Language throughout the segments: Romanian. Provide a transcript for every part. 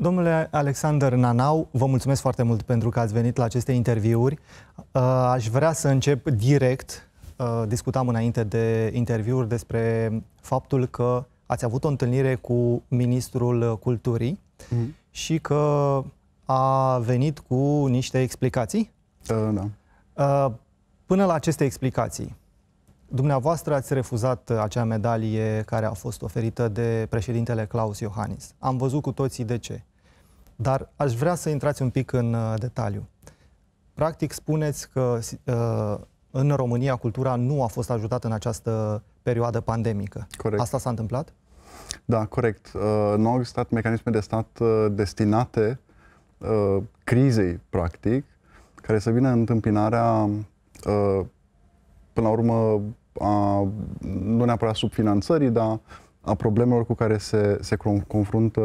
Domnule Alexander Nanau, vă mulțumesc foarte mult pentru că ați venit la aceste interviuri. Uh, aș vrea să încep direct. Uh, discutam înainte de interviuri despre faptul că ați avut o întâlnire cu Ministrul Culturii mm. și că a venit cu niște explicații. Uh, da, da. Până la aceste explicații, Dumneavoastră ați refuzat acea medalie care a fost oferită de președintele Claus Iohannis. Am văzut cu toții de ce. Dar aș vrea să intrați un pic în uh, detaliu. Practic spuneți că uh, în România cultura nu a fost ajutată în această perioadă pandemică. Corect. Asta s-a întâmplat? Da, corect. Uh, nu au existat mecanisme de stat destinate crizei, practic, care să vină în întâmpinarea, până la urmă, a, nu neapărat subfinanțării, dar a problemelor cu care se, se confruntă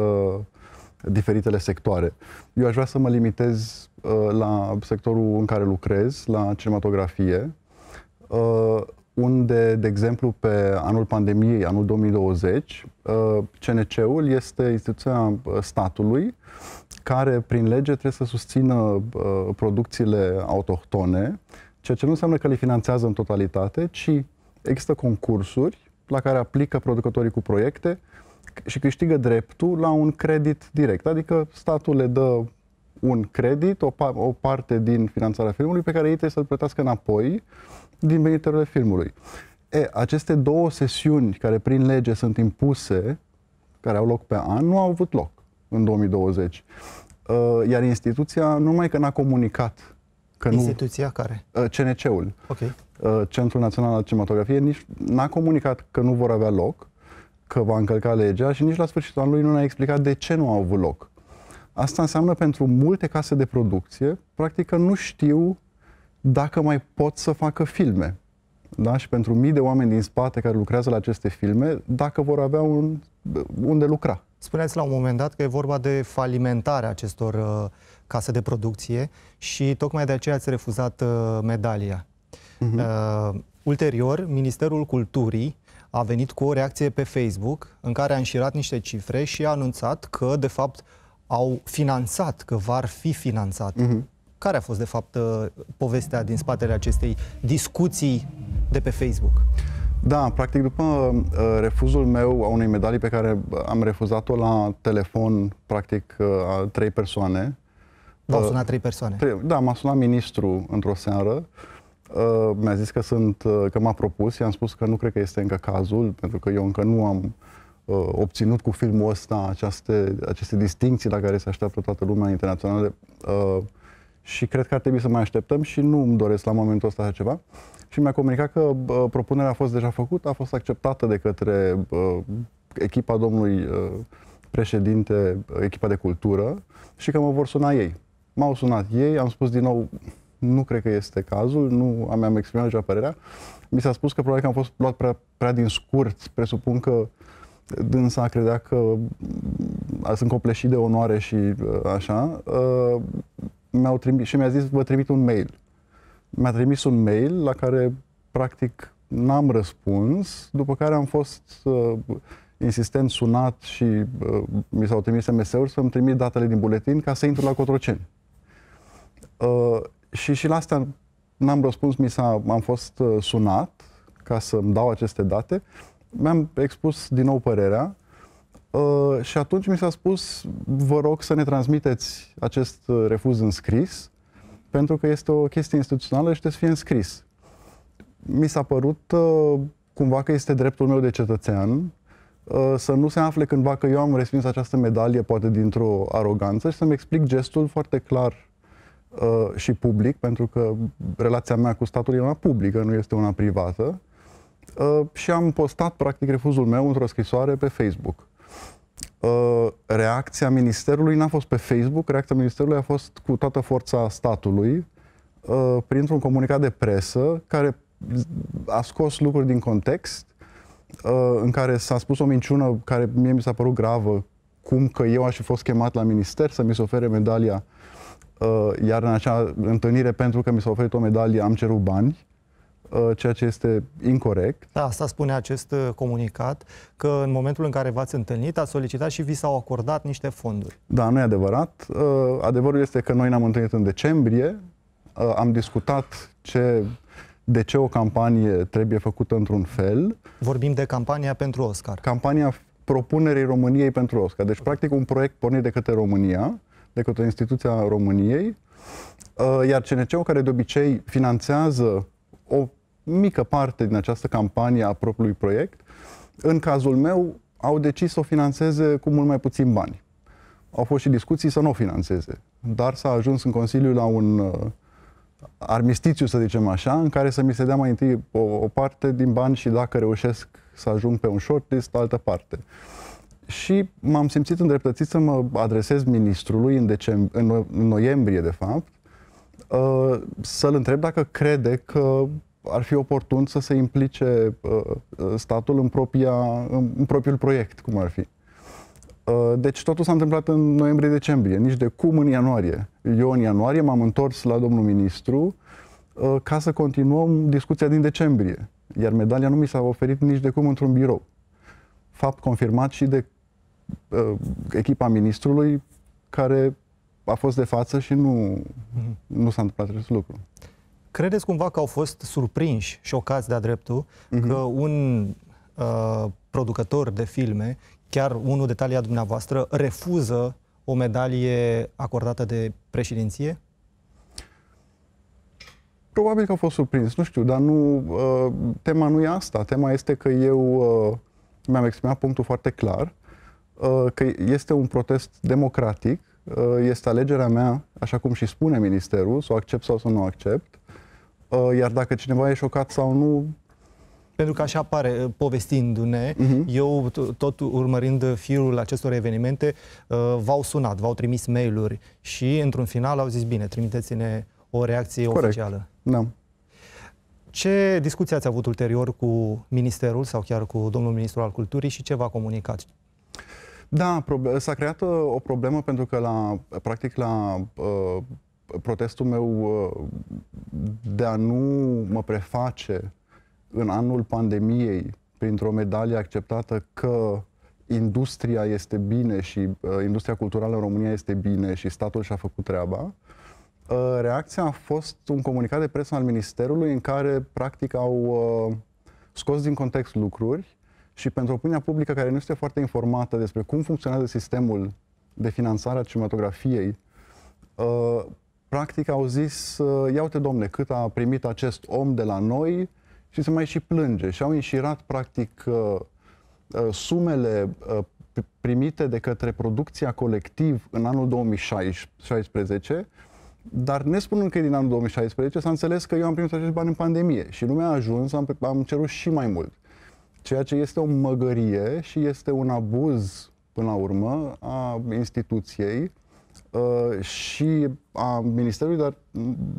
diferitele sectoare. Eu aș vrea să mă limitez uh, la sectorul în care lucrez, la cinematografie, uh, unde, de exemplu, pe anul pandemiei, anul 2020, uh, CNC-ul este instituția uh, statului care, prin lege, trebuie să susțină uh, producțiile autohtone, ceea ce nu înseamnă că le finanțează în totalitate, ci există concursuri la care aplică producătorii cu proiecte și câștigă dreptul la un credit direct. Adică statul le dă un credit, o, pa- o parte din finanțarea filmului pe care ei trebuie să-l plătească înapoi din veniturile filmului. E, aceste două sesiuni care prin lege sunt impuse, care au loc pe an, nu au avut loc în 2020. Uh, iar instituția numai că n-a comunicat că Instituția nu, care? Uh, CNC-ul. Okay. Uh, Centrul Național al Cinematografiei nici n-a comunicat că nu vor avea loc că va încălca legea și nici la sfârșitul anului nu ne-a explicat de ce nu au avut loc. Asta înseamnă pentru multe case de producție, practic că nu știu dacă mai pot să facă filme. Da? Și pentru mii de oameni din spate care lucrează la aceste filme, dacă vor avea un, unde lucra. Spuneați la un moment dat că e vorba de falimentarea acestor uh, case de producție și tocmai de aceea ați refuzat uh, medalia. Uh-huh. Uh, ulterior, Ministerul Culturii a venit cu o reacție pe Facebook în care a înșirat niște cifre și a anunțat că, de fapt, au finanțat, că vor fi finanțat. Mm-hmm. Care a fost, de fapt, uh, povestea din spatele acestei discuții de pe Facebook? Da, practic după uh, refuzul meu a unei medalii pe care am refuzat-o la telefon, practic, uh, a trei persoane. V-au uh, sunat trei persoane? da, m-a sunat ministru într-o seară. Uh, Uh, mi-a zis că, sunt, uh, că m-a propus, i-am spus că nu cred că este încă cazul, pentru că eu încă nu am uh, obținut cu filmul ăsta aceste, aceste distinții la care se așteaptă toată lumea internațională uh, și cred că ar trebui să mai așteptăm și nu îmi doresc la momentul ăsta așa ceva. Și mi-a comunicat că uh, propunerea a fost deja făcută, a fost acceptată de către uh, echipa domnului uh, președinte, uh, echipa de cultură și că mă vor suna ei. M-au sunat ei, am spus din nou, nu cred că este cazul, nu am, mai am exprimat deja părerea. Mi s-a spus că probabil că am fost luat prea, prea din scurt, presupun că dânsa credea că mm, sunt copleșit de onoare și uh, așa. Uh, mi-au trimis, și mi-a zis, vă trimit un mail. Mi-a trimis un mail la care, practic, n-am răspuns, după care am fost uh, insistent sunat și mi s-au trimis SMS-uri să-mi trimit datele din buletin ca să intru la Cotroceni și, și la asta n-am răspuns, mi s-a, am fost uh, sunat ca să-mi dau aceste date. Mi-am expus din nou părerea uh, și atunci mi s-a spus, vă rog să ne transmiteți acest uh, refuz în scris, pentru că este o chestie instituțională și trebuie să fie în scris. Mi s-a părut uh, cumva că este dreptul meu de cetățean uh, să nu se afle cândva că eu am respins această medalie, poate dintr-o aroganță, și să-mi explic gestul foarte clar Uh, și public, pentru că relația mea cu statul e una publică, nu este una privată, uh, și am postat, practic, refuzul meu într-o scrisoare pe Facebook. Uh, reacția ministerului n-a fost pe Facebook, reacția ministerului a fost cu toată forța statului, printr-un comunicat de presă care a scos lucruri din context, în care s-a spus o minciună care mie mi s-a părut gravă, cum că eu aș fi fost chemat la minister să mi se ofere medalia uh, Uh, iar în acea întâlnire, pentru că mi s-a oferit o medalie, am cerut bani, uh, ceea ce este incorrect. Da, asta spune acest uh, comunicat, că în momentul în care v-ați întâlnit, ați solicitat și vi s-au acordat niște fonduri. Da, nu e adevărat. Adevărul este că noi ne-am întâlnit în decembrie, am discutat ce, de ce o campanie trebuie făcută într-un fel. Vorbim de campania pentru Oscar. Campania propunerii României pentru Oscar. Deci, practic, un proiect pornit de către România, de către instituția României, uh, iar CNC-ul care de obicei finanțează o mică parte din această campanie a propriului proiect, în cazul meu au decis să o financeze cu mult mai puțin bani. Au fost și discuții să nu o financeze, dar s-a ajuns în Consiliu la un uh, armistițiu, să zicem așa, în care să mi se dea mai întâi o, o parte din bani și dacă reușesc să ajung pe un shortlist, altă parte. Uh, și m-am simțit îndreptățit să mă adresez ministrului în, decembr- în, în noiembrie, de fapt, uh, să-l întreb dacă crede că ar fi oportun să se implice uh, uh statul în, propria, în, în propriul proiect, cum ar fi. Uh, deci totul s-a întâmplat în noiembrie-decembrie, nici de cum în ianuarie. Eu în ianuarie m-am întors la domnul ministru uh, ca să continuăm discuția din decembrie, iar medalia nu mi s-a oferit nici de cum într-un birou fapt confirmat și de uh, echipa ministrului care a fost de față și nu, mhm. nu s-a întâmplat acest lucru. Credeți cumva că au fost surprinși, șocați de-a dreptul, uh-huh. că un uh, producător de filme, chiar unul de talia dumneavoastră, refuză o medalie acordată de președinție? Probabil că au fost surprins, nu știu, dar nu, uh, tema nu e asta. Tema este că eu uh, mi-am exprimat punctul foarte clar Uh, că este un protest democratic, uh, este alegerea mea, așa cum și spune ministerul, să o accept sau să nu o accept, uh, iar dacă cineva e șocat sau nu, pentru că așa pare povestindu-ne, uh-huh. eu tot urmărind firul acestor evenimente, v-au sunat, v-au trimis mail-uri și într-un final au zis, bine, trimiteți-ne o reacție Corect. oficială. Da. Ce discuții ați avut ulterior cu ministerul sau chiar cu domnul ministru al culturii și ce v-a comunicat? Da, s-a creat uh, o problemă pentru că, la, practic, la uh, protestul meu uh, de a nu mă preface în anul pandemiei printr-o medalie acceptată că industria este bine și uh, industria culturală în România este bine și statul și-a făcut treaba, uh, reacția a fost un comunicat de presă al Ministerului în care, practic, au uh, scos din context lucruri și pentru opinia publică care nu este foarte informată despre cum funcționează sistemul de finanțare a cinematografiei, uh, practic au zis, uh, iau-te domne, cât a primit acest om de la noi și se mai și plânge. Și au înșirat practic uh, uh sumele uh, primite de către producția colectiv în anul 2016, dar ne spunând că e din anul 2016, s-a înțeles că eu am primit acești bani în pandemie și lumea a ajuns, am, am cerut și mai mult. Ceea ce este o măgărie și este un abuz, până la urmă, a instituției uh, și a Ministerului, dar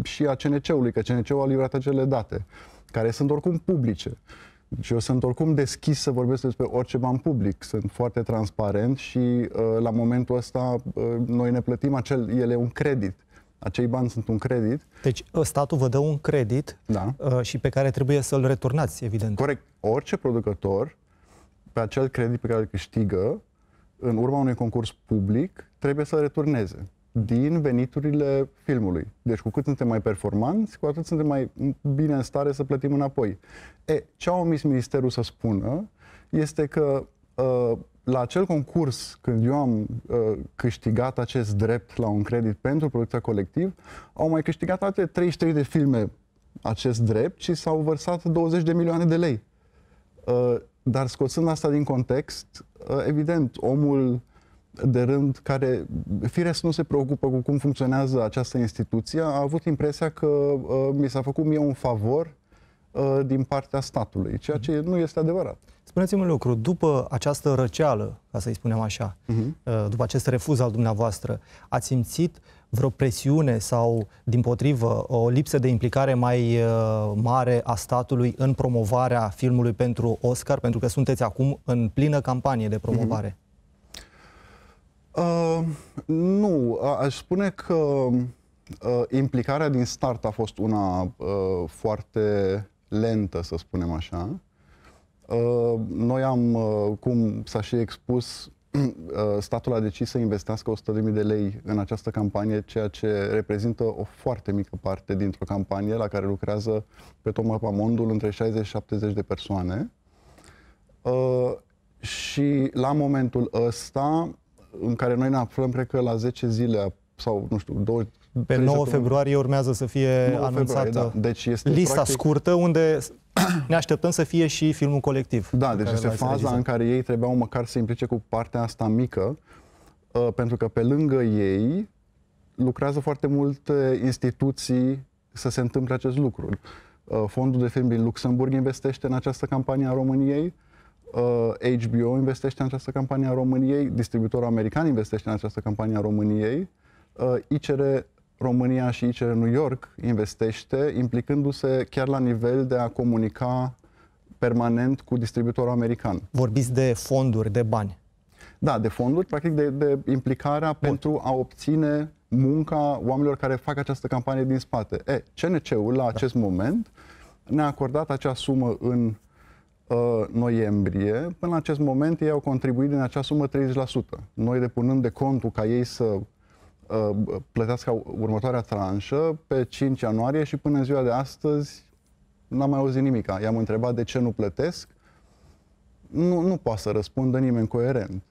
și a CNC-ului, că CNC-ul a livrat acele date, care sunt oricum publice. Și eu sunt oricum deschis să vorbesc despre orice ban public. Sunt foarte transparent și uh, la momentul ăsta uh, noi ne plătim acel, ele un credit acei bani sunt un credit. Deci ă, statul vă dă un credit da. Ă, și pe care trebuie să-l returnați, evident. Corect. Orice producător, pe acel credit pe care îl câștigă, în urma unui concurs public, trebuie să-l returneze din veniturile filmului. Deci cu cât suntem mai performanți, cu atât suntem mai bine în stare să plătim înapoi. E, ce a omis ministerul să spună este că uh, la acel concurs, când eu am uh, câștigat acest drept la un credit pentru producția colectiv, au mai câștigat alte 33 de filme acest drept și s-au vărsat 20 de milioane de lei. Uh, dar scoțând asta din context, uh, evident, omul de rând care, firesc, nu se preocupă cu cum funcționează această instituție, a avut impresia că uh, mi s-a făcut mie un favor Uh, din partea statului, ceea ce nu este adevărat. Spuneți-mi un lucru, după această răceală, ca să-i spunem așa, uh-huh. după acest refuz al dumneavoastră, ați simțit vreo presiune sau, din potrivă, o lipsă de implicare mai uh, mare a statului în promovarea filmului pentru Oscar, pentru că sunteți acum în plină campanie de promovare? Uh-huh. Uh, nu, aș spune că uh, implicarea din start a fost una uh, foarte lentă, să spunem așa. Uh, noi am, uh, cum s-a și expus, uh, statul a decis să investească 100.000 de lei în această campanie, ceea ce reprezintă o foarte mică parte dintr-o campanie la care lucrează pe tot mondul între 60 și 70 de persoane. Și la momentul ăsta, în care noi ne aflăm, cred că la 10 zile sau, nu știu, pe 9 februarie urmează să fie anunțată da. deci este lista practic... scurtă unde ne așteptăm să fie și filmul colectiv. Da, deci este faza realizat. în care ei trebuiau măcar să implice cu partea asta mică, uh, pentru că pe lângă ei lucrează foarte multe instituții să se întâmple acest lucru. Uh, Fondul de film din Luxemburg investește în această campanie a României, HBO uh, investește în această campanie a României, distribuitorul american investește în această campanie a României, uh, ICR România și ICR New York investește, implicându-se chiar la nivel de a comunica permanent cu distribuitorul american. Vorbiți de fonduri, de bani. Da, de fonduri, practic de, de implicarea Bun. pentru a obține munca oamenilor care fac această campanie din spate. E, CNC-ul la da. acest moment ne-a acordat acea sumă în uh, noiembrie. Până la acest moment ei au contribuit din acea sumă 30%. Noi depunând de contul ca ei să Uh, plătească următoarea tranșă pe 5 ianuarie și până în ziua de astăzi n-am mai auzit nimica. I-am întrebat de ce nu plătesc. Nu, nu poate să răspundă nimeni coerent.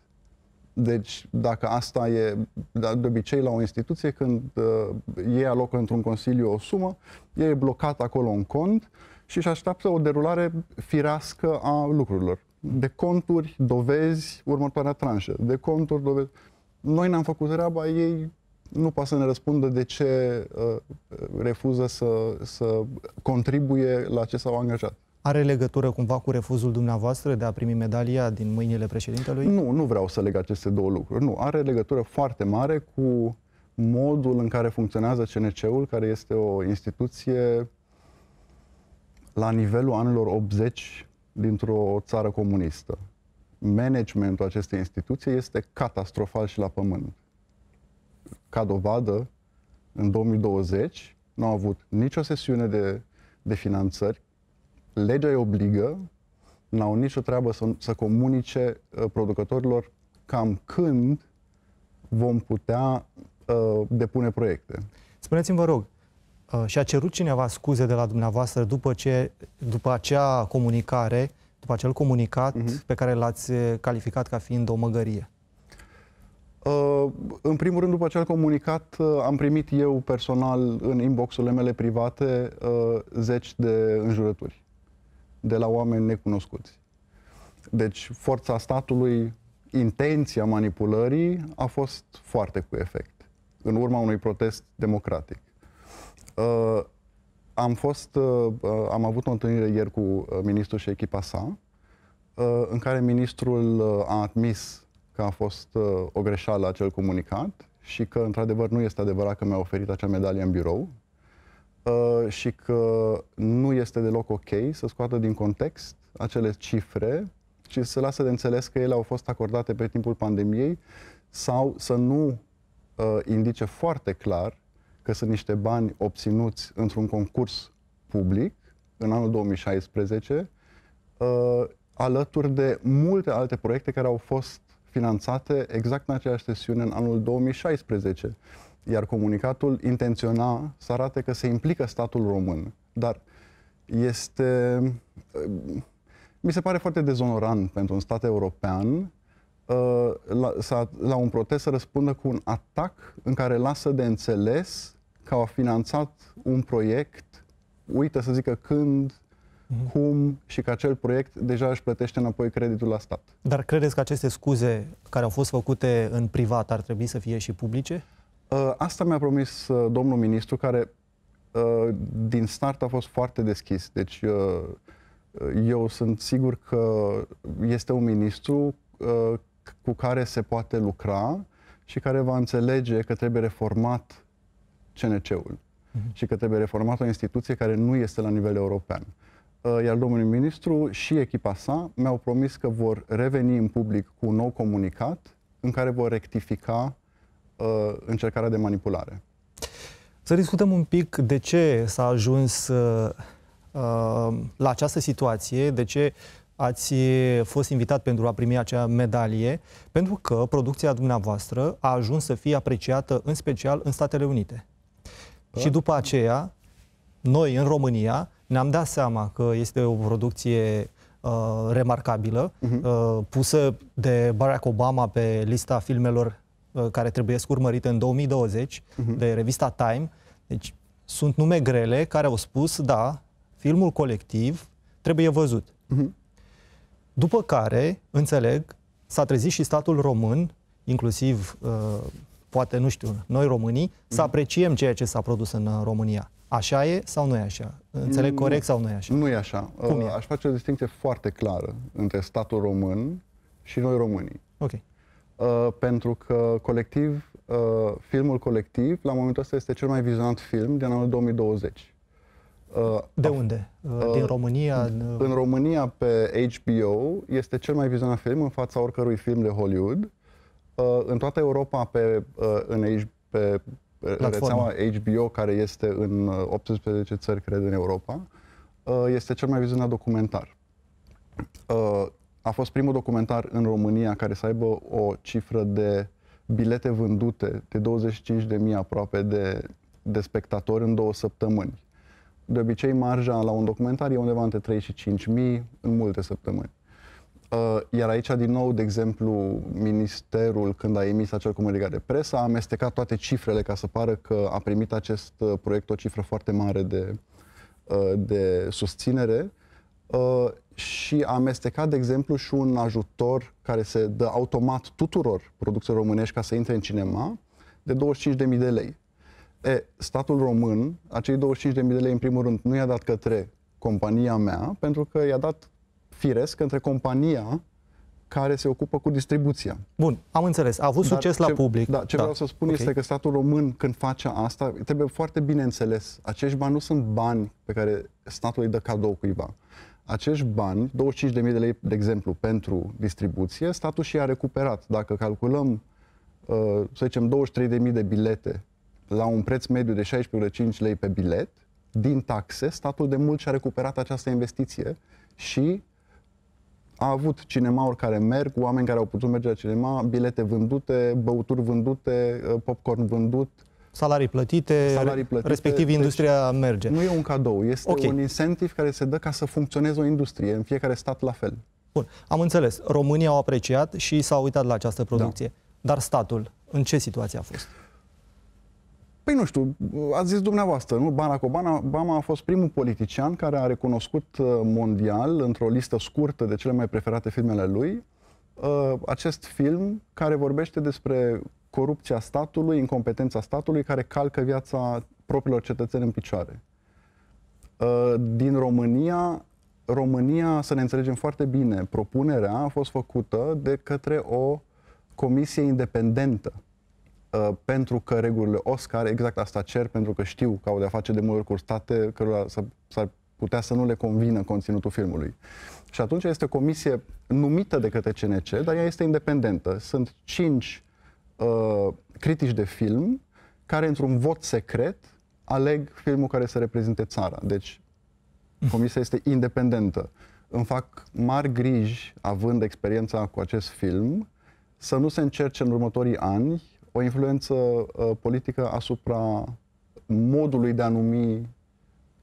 Deci, dacă asta e, da, de obicei, la o instituție, când uh, ei alocă într-un consiliu o sumă, e blocat acolo un cont și își așteaptă o derulare firească a lucrurilor. De conturi, dovezi, următoarea tranșă. De conturi, dovezi. Noi n-am făcut treaba, ei nu poate să ne răspundă de ce uh, refuză să, să contribuie la ce s-au angajat. Are legătură cumva cu refuzul dumneavoastră de a primi medalia din mâinile președintelui? Nu, nu vreau să leg aceste două lucruri. Nu, are legătură foarte mare cu modul în care funcționează CNC-ul, care este o instituție la nivelul anilor 80 dintr-o țară comunistă. Managementul acestei instituții este catastrofal și la pământ ca dovadă, în 2020 nu au avut nicio sesiune de, de finanțări, legea îi obligă, n-au nicio treabă să, să comunice uh, producătorilor cam când vom putea uh, depune proiecte. Spuneți-mi, vă rog, uh, și-a cerut cineva scuze de la dumneavoastră după, ce, după acea comunicare, după acel comunicat uh-huh. pe care l-ați uh, calificat ca fiind o măgărie? În primul rând, după acel comunicat, uh, am primit eu personal în inboxurile mele private uh, zeci de înjurături de la oameni necunoscuți. Deci forța statului, intenția manipulării a fost foarte cu efect, în urma unui protest democratic. Uh, am, fost, am avut o întâlnire ieri cu ministrul și echipa sa, în care ministrul a admis că a fost uh, o greșeală acel comunicat și că, într-adevăr, nu este adevărat că mi-a oferit acea medalie în birou uh, și că nu este deloc ok să scoată din context acele cifre și să lasă de înțeles că ele au fost acordate pe timpul pandemiei sau să nu uh, indice foarte clar că sunt niște bani obținuți într-un concurs public în anul 2016 uh, alături de multe alte proiecte care au fost finanțate exact în aceeași sesiune în anul 2016. Iar comunicatul intenționa să arate că se implică statul român, dar este... Mi se pare foarte dezonorant pentru un stat european uh, la, să, la un protest să răspundă cu un atac în care lasă de înțeles că au finanțat un proiect, uită să zică când, uh-huh. cum și că acel proiect deja își plătește înapoi creditul la stat. Dar credeți că aceste scuze care au fost făcute în privat ar trebui să fie și publice? Uh, asta mi-a promis uh, domnul ministru, care uh, din start a fost foarte deschis. Deci eu sunt sigur că este un ministru cu care se poate lucra și care va înțelege că trebuie reformat CNC-ul uh-huh. Mhm. și că trebuie reformat o instituție care nu este la nivel european. Uh, iar domnul ministru și echipa sa mi-au promis că vor reveni în public cu un nou comunicat în care vor rectifica uh, încercarea de manipulare. Să discutăm un pic de ce s-a ajuns uh, uh, la această situație, de ce ați fost invitat pentru a primi acea medalie, pentru că producția dumneavoastră a ajuns să fie apreciată în special în Statele Unite. Da. Și după aceea, noi în România ne-am dat seama că este o producție uh, remarcabilă, uh-huh. uh, pusă de Barack Obama pe lista filmelor uh, care trebuie urmărite în 2020 uh-huh. Mhm. de revista Time. Deci sunt nume grele care au spus, da, filmul colectiv trebuie văzut. Uh-huh. După care, înțeleg, s-a trezit și statul român, inclusiv, uh, poate, nu știu, noi românii, uh-huh. să apreciem ceea ce s-a produs în uh, România. Așa e sau nu e așa? Înțeleg nu, corect sau nu e așa? Nu e așa. Cum ă, e? Aș face o distinție foarte clară între statul român și noi românii. Ok. Uh, pentru că colectiv, uh, filmul colectiv, la momentul ăsta, este cel mai vizionat film din anul 2020. Uh, de unde? Uh, din România? În, în România, pe HBO, este cel mai vizionat film în fața oricărui film de Hollywood. Uh, în toată Europa, pe, uh, în, pe rețeaua HBO, care este în 18 uh, țări, cred, în Europa, uh, este cel mai vizionat documentar. Uh, a fost primul documentar în România care să aibă o cifră de bilete vândute de 25.000 aproape de, de spectatori în două săptămâni. De obicei, marja la un documentar e undeva între 3 și în multe săptămâni. Uh, iar aici, din nou, de exemplu, ministerul, când a emis acel comunicat de presă, a amestecat toate cifrele ca să pară că a primit acest uh, proiect o cifră foarte mare de, uh, de susținere și a amestecat, de exemplu, și un ajutor care se dă automat tuturor producțiilor românești ca să intre în cinema, de 25.000 de lei. E, statul român, acei 25.000 de lei, în primul rând, nu i-a dat către compania mea, pentru că i-a dat firesc între compania care se ocupă cu distribuția. Bun, am înțeles. A avut Dar succes ce, la public. Da, ce da. vreau să spun okay. este că statul român, când face asta, trebuie foarte bine înțeles. Acești bani nu sunt bani pe care statul îi dă cadou cuiva. Acești bani, 25.000 de lei, de exemplu, pentru distribuție, statul și-a recuperat. Dacă calculăm, uh, să zicem, 23.000 de bilete la un preț mediu de 16,5 lei pe bilet, din taxe, statul de mult și-a recuperat această investiție și a avut cinemauri care merg, oameni care au putut merge la cinema, bilete vândute, băuturi vândute, uh, popcorn vândut. Salarii plătite, salarii plătite respectiv deci industria deci merge. Nu e un cadou, este okay. un incentiv care se dă ca să funcționeze o industrie, în fiecare stat la fel. Bun, am înțeles. România au apreciat și s-au uitat la această producție. Da. Dar statul, în ce situație a fost? Păi nu știu, ați zis dumneavoastră, nu? Barack Obama a fost primul politician care a recunoscut uh, mondial, într-o listă scurtă de cele mai preferate filmele lui, uh, acest film care vorbește despre corupția statului, incompetența statului, care calcă viața propriilor cetățeni în picioare. Uh, din România, România, să ne înțelegem foarte bine, propunerea a fost făcută de către o comisie independentă Uh, pentru că regulile Oscar exact asta cer, pentru că știu că au de-a face de multe ori cu state cărora s-ar putea să nu le convină conținutul filmului. Și atunci este o comisie numită de către CNC, dar ea este independentă. Sunt cinci uh, critici de film care, într-un vot secret, aleg filmul care să reprezinte țara. Deci, comisia este independentă. Îmi fac mari griji, având experiența cu acest film, să nu se încerce în următorii ani o influență uh, politică asupra modului de a numi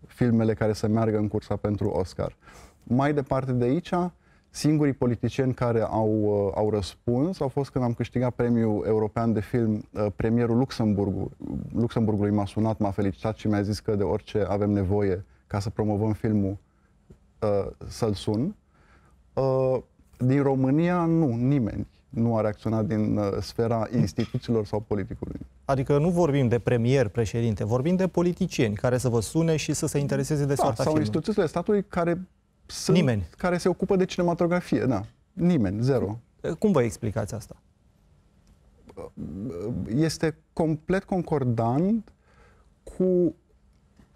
filmele care să meargă în cursa pentru Oscar. Mai departe de aici, singurii politicieni care au, uh, au răspuns au fost când am câștigat premiul european de film, uh, premierul Luxemburg, Luxemburgului m-a sunat, m-a felicitat și mi-a zis că de orice avem nevoie ca să promovăm filmul, uh, să-l sun. Uh, din România, nu, nimeni nu a reacționat din uh, sfera instituțiilor sau politicului. Adică nu vorbim de premier, președinte, vorbim de politicieni care să vă sune și să se intereseze de da, soarta sau instituțiile statului care sunt, Nimeni. care se ocupă de cinematografie, da. Nimeni, zero. Cum vă explicați asta? Uh, este complet concordant cu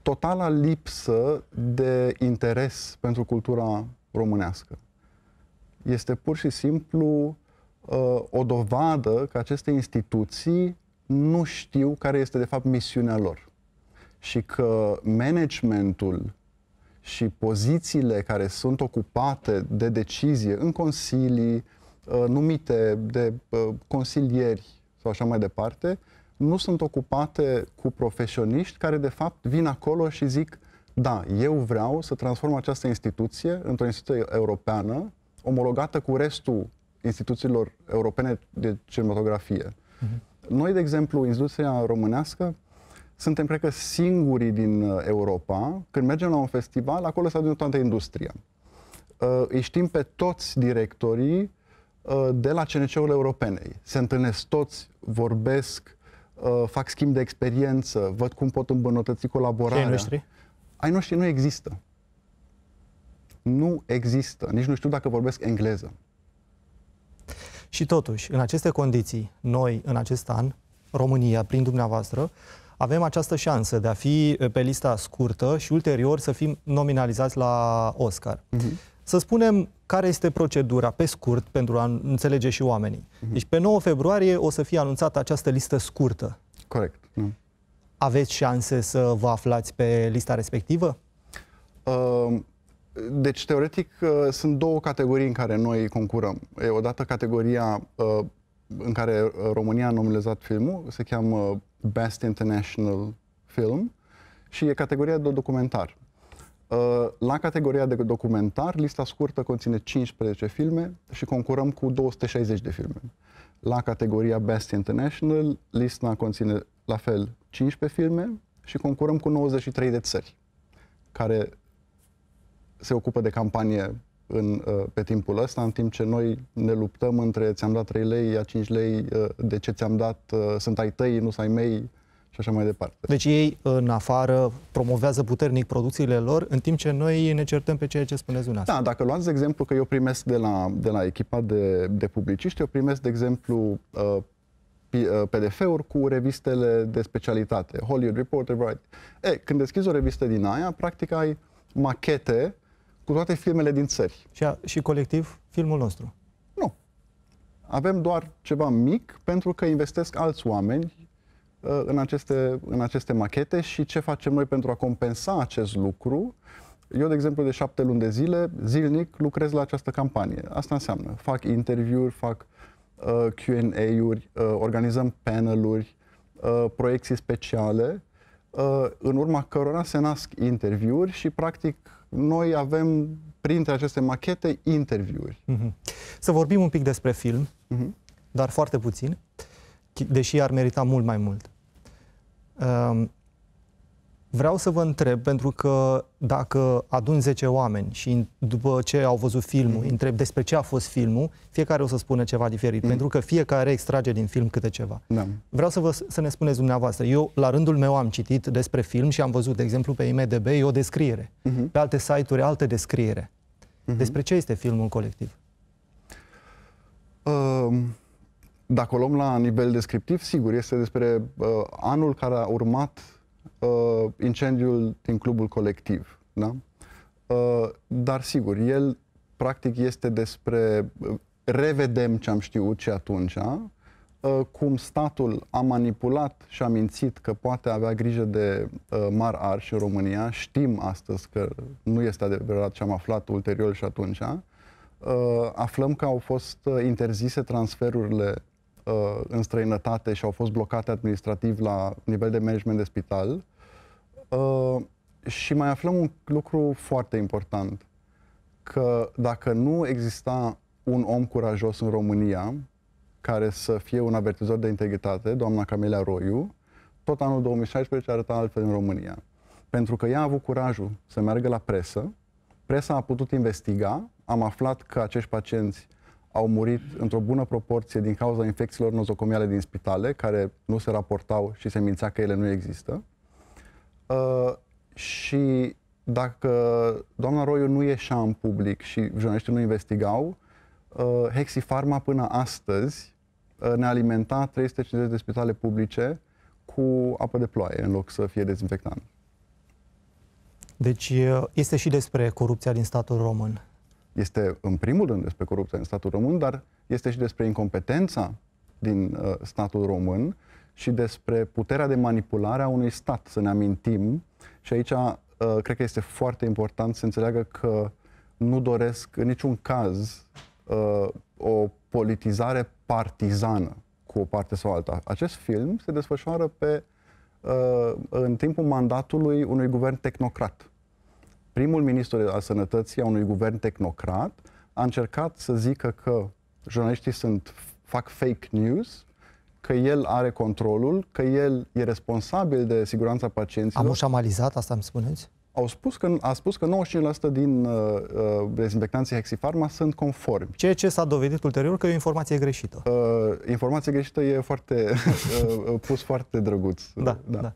totala lipsă de interes pentru cultura românească. Este pur și simplu uh, o dovadă că aceste instituții nu știu care este de fapt misiunea lor și că managementul și pozițiile care sunt ocupate de decizie în consilii, uh, numite de uh, consilieri sau așa mai departe, nu sunt ocupate cu profesioniști care de fapt vin acolo și zic da, eu vreau să transform această instituție într-o instituție europeană, omologată cu restul instituțiilor europene de cinematografie. Uh-huh. Noi, de exemplu, industria românească, suntem, cred că, singurii din uh, Europa. Când mergem la un festival, acolo se adună toată industria. Uh, îi știm pe toți directorii uh, de la CNC-ul Europenei. Se întâlnesc toți, vorbesc, uh, fac schimb de experiență, văd cum pot îmbunătăți colaborarea. Ai noștri? Ai noștri nu există. Nu există. Nici nu știu dacă vorbesc engleză. Și totuși, în aceste condiții, noi, în acest an, România, prin dumneavoastră, avem această șansă de a fi eh, pe lista scurtă și ulterior să fim nominalizați la Oscar. Uh-huh. Să spunem care este procedura, pe scurt, pentru a înțelege și oamenii. Uh-huh. Deci, pe 9 februarie o să fie anunțată această listă scurtă. Corect. Nu. Da. Aveți șanse să vă aflați pe lista respectivă? Uh, deci, teoretic, uh, sunt două categorii în care noi concurăm. E odată categoria uh, în care România a nominalizat filmul, se cheamă uh, Best International Film și e categoria de documentar. La categoria de documentar, lista scurtă conține 15 filme și concurăm cu 260 de filme. La categoria Best International, lista conține la fel 15 filme și concurăm cu 93 de țări care se ocupă de campanie în, uh, pe timpul ăsta, în timp ce noi ne luptăm între ți-am dat 3 lei, a 5 lei, uh, de ce ți-am dat, uh, sunt ai tăi, nu sunt ai mei și așa mai departe. Deci ei, în afară, promovează puternic producțiile lor, în timp ce noi ne certăm pe ceea ce spuneți dumneavoastră. Da, dacă luați de exemplu că eu primesc de la, de la echipa de, de publiciști, eu primesc de exemplu PDF-uri cu revistele de specialitate, Hollywood Reporter, right? E, când deschizi o revistă din aia, practic ai machete uh, cu toate filmele din țări. Și, a, și colectiv filmul nostru? Nu. Avem doar ceva mic pentru că investesc alți oameni uh, în aceste, în aceste machete și ce facem noi pentru a compensa acest lucru. Eu, de exemplu, de șapte luni de zile, zilnic, lucrez la această campanie. Asta înseamnă, fac interviuri, fac uh, Q&A-uri, uh, organizăm paneluri, uh, proiecții speciale, uh, în urma cărora se nasc interviuri și, practic, noi avem printre aceste machete interviuri. Mm-hmm. Să vorbim un pic despre film, mm-hmm. dar foarte puțin, deși ar merita mult mai mult. Ehm, Vreau să vă întreb, pentru că dacă adun 10 oameni și după ce au văzut filmul, mm. întreb despre ce a fost filmul, fiecare o să spună ceva diferit, mm. pentru că fiecare extrage din film câte ceva. Da. Vreau să, vă, să ne spuneți dumneavoastră, eu la rândul meu am citit despre film și am văzut, de exemplu, pe IMDB e o descriere, mm-hmm. pe alte site-uri altă descriere. Mm-hmm. Despre ce este filmul colectiv? Um... dacă o luăm la nivel descriptiv, sigur, este despre uh, anul care a urmat uh, uh, incendiul din clubul colectiv. Da? Uh, dar sigur, el practic este despre uh, revedem ce am știut și atunci, uh, cum statul a manipulat și a mințit că poate avea grijă de uh, mar arși în România. Știm astăzi că nu este adevărat ce am aflat ulterior și atunci. Uh, aflăm că au fost uh, interzise transferurile uh, în străinătate și au fost blocate administrativ la nivel de management de spital. Uh, și mai aflăm un lucru foarte important, că dacă nu exista un om curajos în România, care să fie un avertizor de integritate, doamna Camelia Roiu, tot anul 2016 arăta altfel în România. Pentru că ea a avut curajul să meargă la presă, presa a putut investiga, am aflat că acești pacienți au murit într-o bună proporție din cauza infecțiilor nozocomiale din spitale, care nu se raportau și se mințea că ele nu există. Uh, și dacă doamna Roiu nu ieșea în public și jurnaliștii nu investigau, uh, Hexifarma până astăzi uh, ne alimenta 350 de spitale publice cu apă de ploaie în loc să fie dezinfectant. Deci uh, este și despre corupția din statul român este în primul rând despre corupția în statul român, dar este și despre incompetența din uh, statul român și despre puterea de manipulare a unui stat, să ne amintim. Și aici uh, cred că este foarte important să înțeleagă că nu doresc în niciun caz uh, o politizare partizană cu o parte sau alta. Acest film se desfășoară pe, uh, în timpul mandatului unui guvern tehnocrat primul ministru al sănătății a unui guvern tehnocrat a încercat să zică că jurnaliștii sunt, fac fake news, că el are controlul, că el e responsabil de siguranța pacienților. Am ușamalizat asta, îmi spuneți? Au spus că, a spus că 95% din uh, uh, dezinfectanții Hexifarma sunt conformi. Ceea ce s-a dovedit ulterior că e o informație greșită. Uh, informație greșită e foarte uh, uh, pus foarte drăguț. Da, da. da.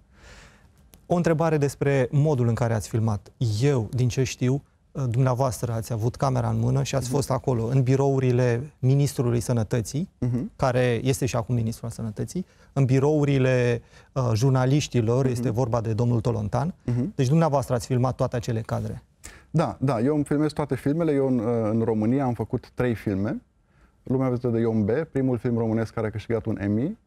O întrebare despre modul în care ați filmat. Eu, din ce știu, uh, dumneavoastră ați avut camera în mână și ați mhm. fost acolo, în birourile Ministrului Sănătății, uh-huh. care este și acum Ministrul Sănătății, în birourile uh, jurnaliștilor, uh-huh. este vorba de domnul Tolontan. Uh-huh. Deci dumneavoastră ați filmat toate acele cadre. Da, da, eu îmi filmez toate filmele. Eu în, uh, în România am făcut trei filme. Lumea văzută de Ion B, primul film românesc care a câștigat un Emmy.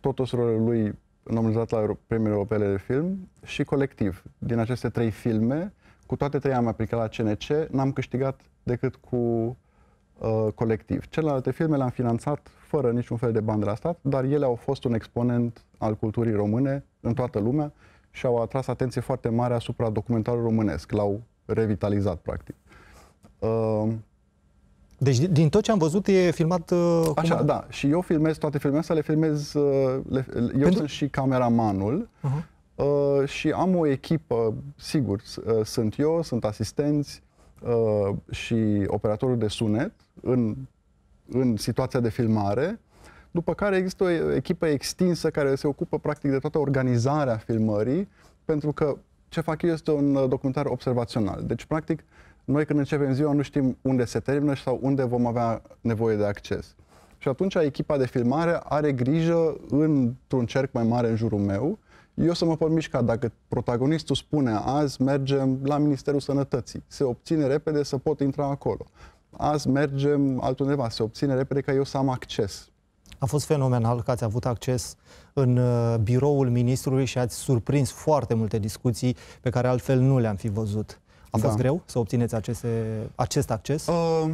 Totul lui nominalizat la premiul europene de film și colectiv. Din aceste trei filme, cu toate trei am aplicat la CNC, n-am câștigat decât cu uh, colectiv. Celelalte filme le-am finanțat fără niciun fel de bani de la stat, dar ele au fost un exponent al culturii române în toată lumea și au atras atenție foarte mare asupra documentarului românesc, l-au revitalizat practic. Uh, deci din tot ce am văzut e filmat... Uh, Așa, cum... da. Și eu filmez toate filmele astea, le filmez... Uh, le, eu Pentru... sunt și cameramanul uh-huh. uh, și am o echipă, sigur, uh, sunt eu, sunt asistenți uh, și operatorul de sunet în, în situația de filmare, după care există o echipă extinsă care se ocupă practic de toată organizarea filmării, pentru că ce fac eu este un documentar observațional. Deci, practic, uh, noi când începem ziua nu știm unde se termină sau unde vom avea nevoie de acces. Și atunci echipa de filmare are grijă într-un cerc mai mare în jurul meu. Eu să mă pot mișca. Dacă protagonistul spune azi mergem la Ministerul Sănătății, se obține repede să pot intra acolo. Azi mergem altundeva, se obține repede ca eu să am acces. A fost fenomenal că ați avut acces în uh, biroul ministrului și ați surprins foarte multe discuții pe care altfel nu le-am fi văzut. A fost da. greu să obțineți aceste, acest acces? Uh,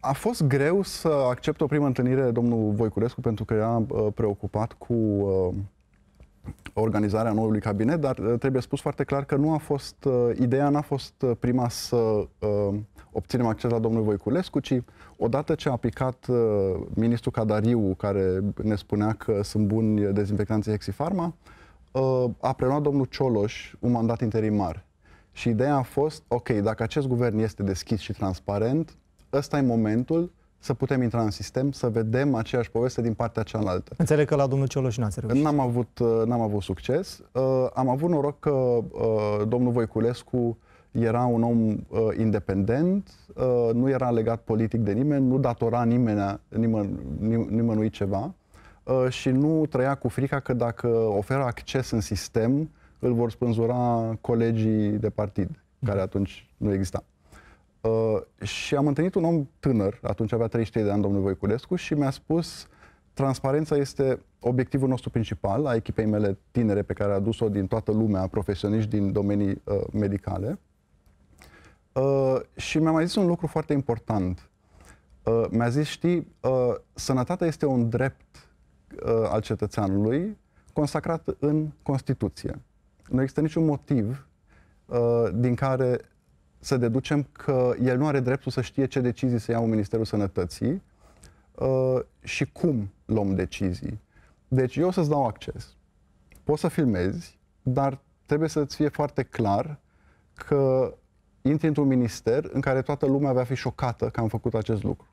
a fost greu să accept o primă întâlnire domnul Voiculescu pentru că era uh, preocupat cu uh, organizarea noului cabinet, dar uh, trebuie spus foarte clar că nu a fost, uh, ideea n-a fost uh, prima să uh, obținem acces la domnul Voiculescu, ci odată ce a picat uh, ministrul Cadariu, care ne spunea că sunt buni dezinfectanții Hexifarma, uh, a preluat domnul Cioloș un mandat interimar și ideea a fost, ok, dacă acest guvern este deschis și transparent, ăsta e momentul să putem intra în sistem, să vedem aceeași poveste din partea cealaltă. Înțeleg că la domnul Cioloș n-ați reușit. N-am avut, uh, n-am avut succes. Uh, am avut noroc că uh, domnul Voiculescu era un om uh, independent, uh, nu era legat politic de nimeni, nu datora nimeni, nimeni nim, nimănui ceva uh, și nu trăia cu frica că dacă oferă acces în sistem, uh, îl vor spânzura colegii de partid, care atunci nu exista. Uh, și am întâlnit un om tânăr, atunci avea 33 de ani, domnul Voiculescu, și mi-a spus transparența este obiectivul nostru principal, a echipei mele tinere pe care a adus-o din toată lumea, profesioniști din domenii uh, medicale. Uh, și mi-a mai zis un lucru foarte important. Uh, mi-a zis, știi, uh, sănătatea este un drept uh, al cetățeanului consacrat în Constituție nu există niciun motiv uh, din care să deducem că el nu are dreptul să știe ce decizii să ia un Ministerul Sănătății uh, și cum luăm decizii. Deci eu să-ți dau acces. Poți să filmezi, dar trebuie să-ți fie foarte clar că intri într-un minister în care toată lumea va fi șocată că am făcut acest lucru.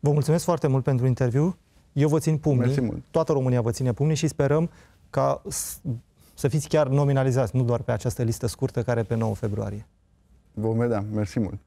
Vă mulțumesc foarte mult pentru interviu. Eu vă țin pumnii, toată România vă ține pumnii și sperăm ca să fiți chiar nominalizați, nu doar pe această listă scurtă care pe 9 februarie. Vom vedea. Mersi mult!